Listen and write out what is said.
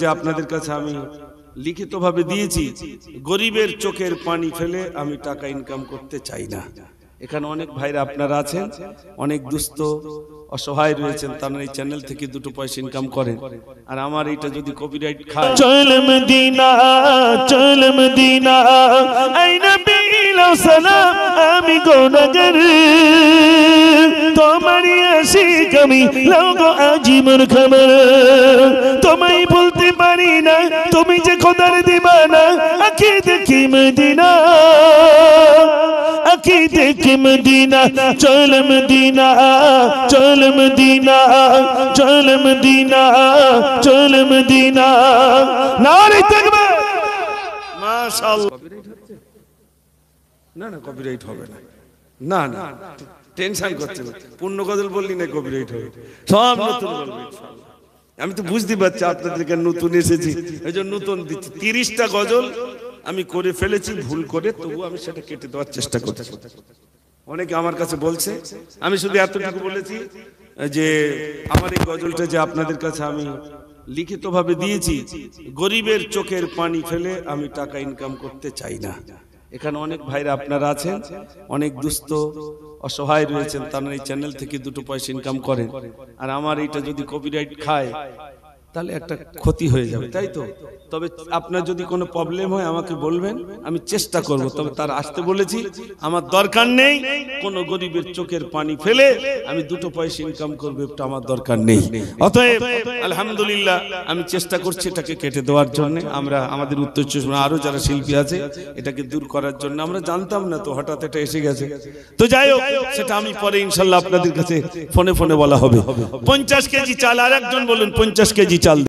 যে আপনাদের কাছে আমি লিখিতভাবে দিয়েছি গরিবের চোখের পানি ফেলে আমি টাকা ইনকাম করতে চাই না এখানে অনেক ভাইরা আপনারা আছেন অনেক দুস্থ অসহায় রয়েছেন তারা এই চ্যানেল থেকে দুটো পয়সা ইনকাম করেন আর আমার এটা যদি কপিরাইট খায় আমি গো পারি না তুমি যে খোদার দিবানা আঁকি দেখি মদিনা আঁকি দেখি মদিনা চল মদিনা চল মদিনা চল মদিনা চল মদিনা নারে তাকবীর থাকবে না না কপিরাইট হবে না না না টেনশন করছে পূর্ণ গজল বললি না কপিরাইট হবে সব নতুন বলবি ইনশাআল্লাহ আমি তো বুঝতে পারছি আপনাদেরকে নতুন এসেছি এই জন্য নতুন দিচ্ছি তিরিশটা গজল আমি করে ফেলেছি ভুল করে তবু আমি সেটা কেটে দেওয়ার চেষ্টা করছি অনেকে আমার কাছে বলছে আমি শুধু এতটুকু বলেছি যে আমার এই গজলটা যে আপনাদের কাছে আমি লিখিতভাবে দিয়েছি গরিবের চোখের পানি ফেলে আমি টাকা ইনকাম করতে চাই না এখানে অনেক ভাইরা আপনারা আছেন অনেক দুস্থ অসহায় রয়েছেন তারা এই চ্যানেল থেকে দুটো পয়সা ইনকাম করেন আর আমার এটা যদি কপিরাইট খায় তাহলে একটা ক্ষতি হয়ে যাবে তাই তো তবে আপনার যদি কোনো প্রবলেম হয় আমাকে বলবেন আমি চেষ্টা করব তবে তার আসতে বলেছি আমার দরকার নেই কোন গরিবের চোখের পানি ফেলে আমি দুটো পয়সা ইনকাম করবো এটা আমার দরকার নেই অতএব আলহামদুলিল্লাহ আমি চেষ্টা করছি এটাকে কেটে দেওয়ার জন্য আমরা আমাদের উত্তর চব্বিশ আরো যারা শিল্পী আছে এটাকে দূর করার জন্য আমরা জানতাম না তো হঠাৎ এটা এসে গেছে তো যাই হোক সেটা আমি পরে ইনশাল্লাহ আপনাদের কাছে ফোনে ফোনে বলা হবে পঞ্চাশ কেজি চাল আর একজন বলুন পঞ্চাশ কেজি ચાલતી